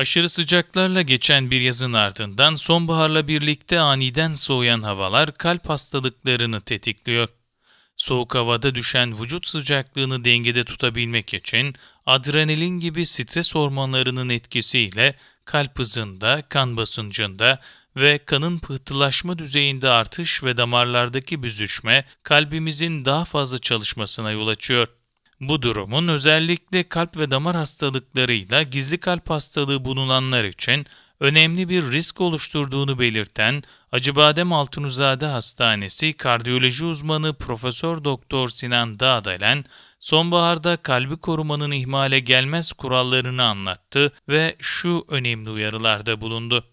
Aşırı sıcaklarla geçen bir yazın ardından sonbaharla birlikte aniden soğuyan havalar kalp hastalıklarını tetikliyor. Soğuk havada düşen vücut sıcaklığını dengede tutabilmek için adrenalin gibi stres hormonlarının etkisiyle kalp hızında, kan basıncında ve kanın pıhtılaşma düzeyinde artış ve damarlardaki büzüşme kalbimizin daha fazla çalışmasına yol açıyor. Bu durumun özellikle kalp ve damar hastalıklarıyla gizli kalp hastalığı bulunanlar için önemli bir risk oluşturduğunu belirten Acıbadem Altunuzade Hastanesi kardiyoloji uzmanı Profesör Doktor Sinan Dağdelen, sonbaharda kalbi korumanın ihmale gelmez kurallarını anlattı ve şu önemli uyarılarda bulundu.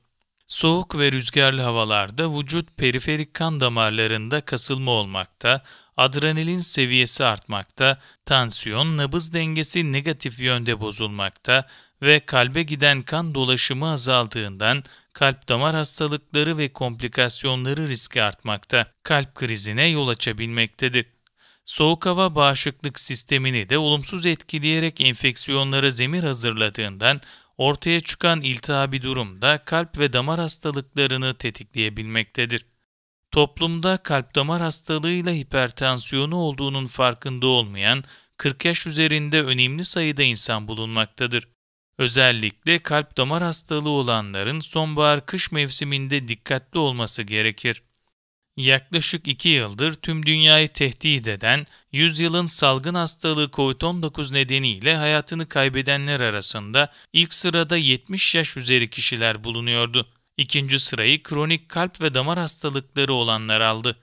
Soğuk ve rüzgarlı havalarda vücut periferik kan damarlarında kasılma olmakta, adrenalin seviyesi artmakta, tansiyon, nabız dengesi negatif yönde bozulmakta ve kalbe giden kan dolaşımı azaldığından kalp damar hastalıkları ve komplikasyonları riski artmakta, kalp krizine yol açabilmektedir. Soğuk hava bağışıklık sistemini de olumsuz etkileyerek enfeksiyonlara zemin hazırladığından ortaya çıkan iltihabi durum da kalp ve damar hastalıklarını tetikleyebilmektedir. Toplumda kalp damar hastalığıyla hipertansiyonu olduğunun farkında olmayan 40 yaş üzerinde önemli sayıda insan bulunmaktadır. Özellikle kalp damar hastalığı olanların sonbahar kış mevsiminde dikkatli olması gerekir yaklaşık iki yıldır tüm dünyayı tehdit eden, yüzyılın salgın hastalığı COVID-19 nedeniyle hayatını kaybedenler arasında ilk sırada 70 yaş üzeri kişiler bulunuyordu. İkinci sırayı kronik kalp ve damar hastalıkları olanlar aldı.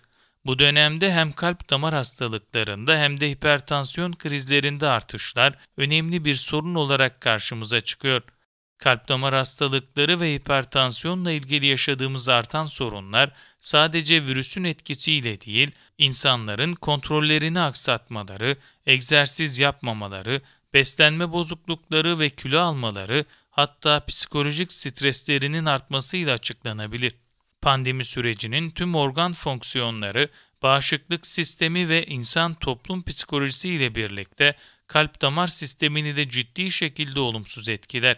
Bu dönemde hem kalp damar hastalıklarında hem de hipertansiyon krizlerinde artışlar önemli bir sorun olarak karşımıza çıkıyor kalp damar hastalıkları ve hipertansiyonla ilgili yaşadığımız artan sorunlar sadece virüsün etkisiyle değil, insanların kontrollerini aksatmaları, egzersiz yapmamaları, beslenme bozuklukları ve kilo almaları, hatta psikolojik streslerinin artmasıyla açıklanabilir. Pandemi sürecinin tüm organ fonksiyonları, bağışıklık sistemi ve insan toplum psikolojisi ile birlikte kalp damar sistemini de ciddi şekilde olumsuz etkiler.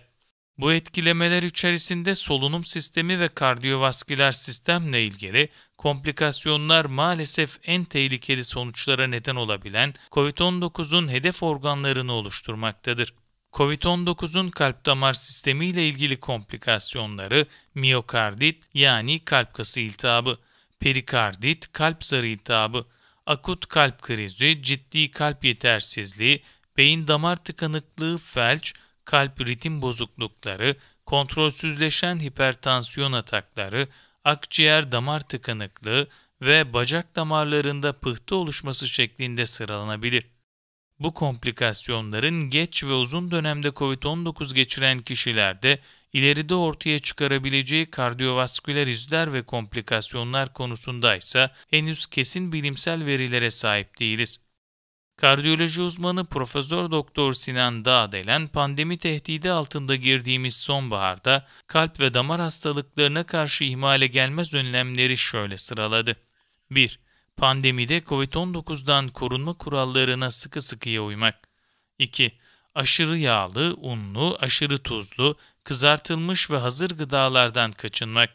Bu etkilemeler içerisinde solunum sistemi ve kardiyovasküler sistemle ilgili komplikasyonlar maalesef en tehlikeli sonuçlara neden olabilen COVID-19'un hedef organlarını oluşturmaktadır. COVID-19'un kalp damar sistemi ile ilgili komplikasyonları miyokardit yani kalp kası iltihabı, perikardit kalp zarı iltihabı, akut kalp krizi, ciddi kalp yetersizliği, beyin damar tıkanıklığı, felç, kalp ritim bozuklukları, kontrolsüzleşen hipertansiyon atakları, akciğer damar tıkanıklığı ve bacak damarlarında pıhtı oluşması şeklinde sıralanabilir. Bu komplikasyonların geç ve uzun dönemde COVID-19 geçiren kişilerde ileride ortaya çıkarabileceği kardiyovasküler izler ve komplikasyonlar konusunda ise henüz kesin bilimsel verilere sahip değiliz. Kardiyoloji uzmanı Profesör Doktor Sinan Dağdelen pandemi tehdidi altında girdiğimiz sonbaharda kalp ve damar hastalıklarına karşı ihmale gelmez önlemleri şöyle sıraladı. 1. Pandemide COVID-19'dan korunma kurallarına sıkı sıkıya uymak. 2. Aşırı yağlı, unlu, aşırı tuzlu, kızartılmış ve hazır gıdalardan kaçınmak.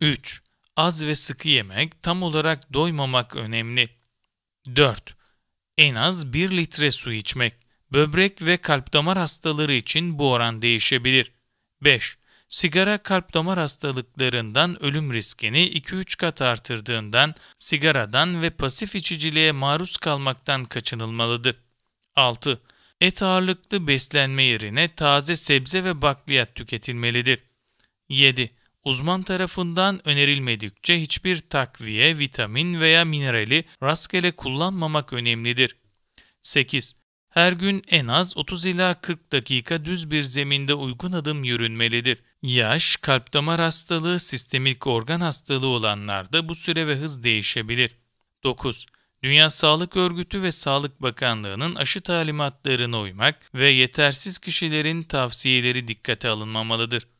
3. Az ve sıkı yemek, tam olarak doymamak önemli. 4 en az 1 litre su içmek. Böbrek ve kalp damar hastaları için bu oran değişebilir. 5. Sigara kalp damar hastalıklarından ölüm riskini 2-3 kat artırdığından sigaradan ve pasif içiciliğe maruz kalmaktan kaçınılmalıdır. 6. Et ağırlıklı beslenme yerine taze sebze ve bakliyat tüketilmelidir. 7. Uzman tarafından önerilmedikçe hiçbir takviye, vitamin veya minerali rastgele kullanmamak önemlidir. 8. Her gün en az 30 ila 40 dakika düz bir zeminde uygun adım yürünmelidir. Yaş, kalp damar hastalığı, sistemik organ hastalığı olanlarda bu süre ve hız değişebilir. 9. Dünya Sağlık Örgütü ve Sağlık Bakanlığı'nın aşı talimatlarına uymak ve yetersiz kişilerin tavsiyeleri dikkate alınmamalıdır.